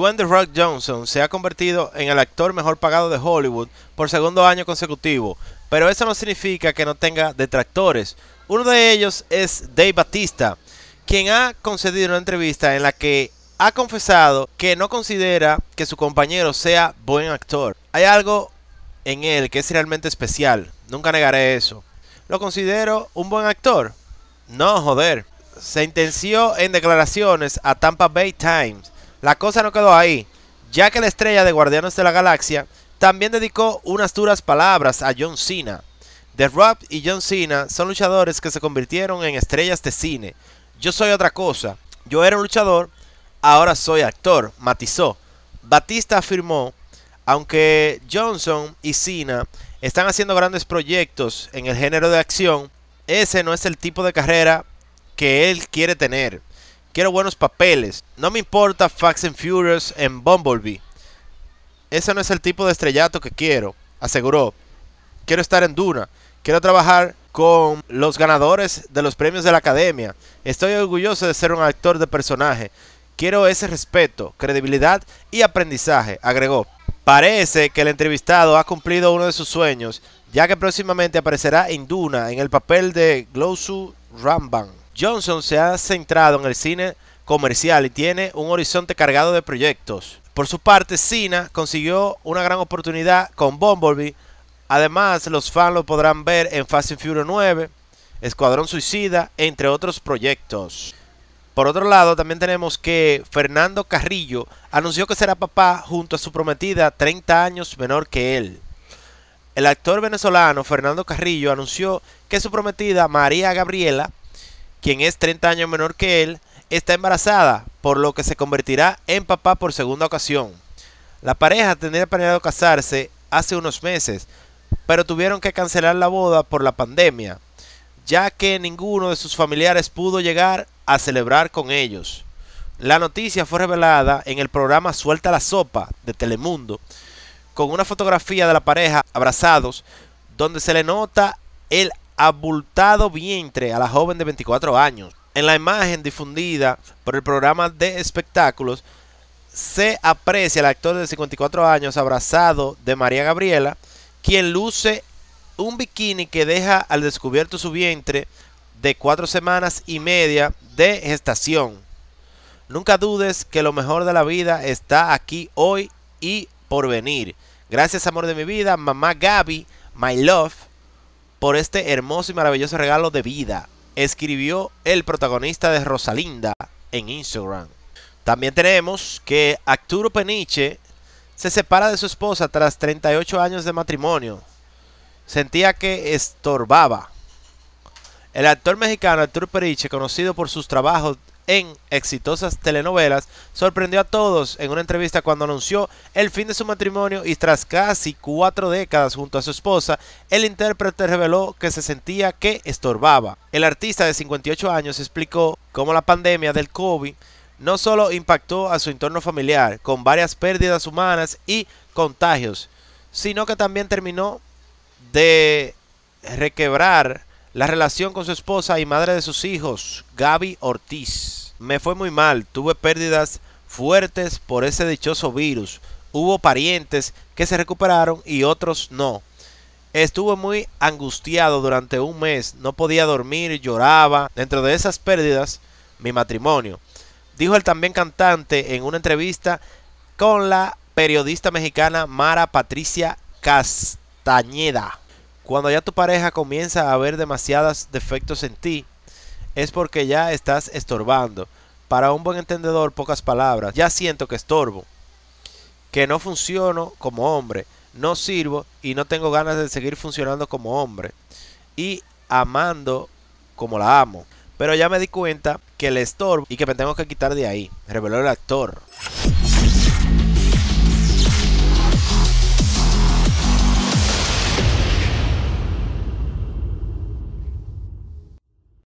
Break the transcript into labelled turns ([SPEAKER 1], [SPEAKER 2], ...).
[SPEAKER 1] Dwayne Rock Johnson se ha convertido en el actor mejor pagado de Hollywood por segundo año consecutivo, pero eso no significa que no tenga detractores. Uno de ellos es Dave Batista, quien ha concedido una entrevista en la que ha confesado que no considera que su compañero sea buen actor. Hay algo en él que es realmente especial, nunca negaré eso. ¿Lo considero un buen actor? No, joder. Se intenció en declaraciones a Tampa Bay Times la cosa no quedó ahí, ya que la estrella de Guardianes de la Galaxia también dedicó unas duras palabras a John Cena. The Rock y John Cena son luchadores que se convirtieron en estrellas de cine. Yo soy otra cosa. Yo era un luchador, ahora soy actor, matizó. Batista afirmó, aunque Johnson y Cena están haciendo grandes proyectos en el género de acción, ese no es el tipo de carrera que él quiere tener. Quiero buenos papeles. No me importa Fax and Furious en Bumblebee. Ese no es el tipo de estrellato que quiero, aseguró. Quiero estar en Duna. Quiero trabajar con los ganadores de los premios de la academia. Estoy orgulloso de ser un actor de personaje. Quiero ese respeto, credibilidad y aprendizaje, agregó. Parece que el entrevistado ha cumplido uno de sus sueños, ya que próximamente aparecerá en Duna en el papel de Glowsu Ramban. Johnson se ha centrado en el cine comercial y tiene un horizonte cargado de proyectos. Por su parte, Cena consiguió una gran oportunidad con Bumblebee. Además, los fans lo podrán ver en Fast and Furious 9, Escuadrón Suicida, entre otros proyectos. Por otro lado, también tenemos que Fernando Carrillo anunció que será papá junto a su prometida 30 años menor que él. El actor venezolano Fernando Carrillo anunció que su prometida María Gabriela quien es 30 años menor que él, está embarazada, por lo que se convertirá en papá por segunda ocasión. La pareja tenía planeado casarse hace unos meses, pero tuvieron que cancelar la boda por la pandemia, ya que ninguno de sus familiares pudo llegar a celebrar con ellos. La noticia fue revelada en el programa Suelta la Sopa de Telemundo, con una fotografía de la pareja abrazados, donde se le nota el abultado vientre a la joven de 24 años. En la imagen difundida por el programa de espectáculos, se aprecia al actor de 54 años abrazado de María Gabriela, quien luce un bikini que deja al descubierto su vientre de cuatro semanas y media de gestación. Nunca dudes que lo mejor de la vida está aquí hoy y por venir. Gracias amor de mi vida, mamá Gaby, my love por este hermoso y maravilloso regalo de vida, escribió el protagonista de Rosalinda en Instagram. También tenemos que Arturo Peniche se separa de su esposa tras 38 años de matrimonio. Sentía que estorbaba. El actor mexicano Arturo Peniche, conocido por sus trabajos en exitosas telenovelas, sorprendió a todos en una entrevista cuando anunció el fin de su matrimonio y tras casi cuatro décadas junto a su esposa, el intérprete reveló que se sentía que estorbaba. El artista de 58 años explicó cómo la pandemia del COVID no solo impactó a su entorno familiar con varias pérdidas humanas y contagios, sino que también terminó de requebrar la relación con su esposa y madre de sus hijos, Gaby Ortiz. Me fue muy mal, tuve pérdidas fuertes por ese dichoso virus. Hubo parientes que se recuperaron y otros no. Estuve muy angustiado durante un mes, no podía dormir, lloraba. Dentro de esas pérdidas, mi matrimonio. Dijo el también cantante en una entrevista con la periodista mexicana Mara Patricia Castañeda. Cuando ya tu pareja comienza a ver demasiados defectos en ti, es porque ya estás estorbando. Para un buen entendedor, pocas palabras. Ya siento que estorbo, que no funciono como hombre, no sirvo y no tengo ganas de seguir funcionando como hombre. Y amando como la amo. Pero ya me di cuenta que le estorbo y que me tengo que quitar de ahí, reveló el actor.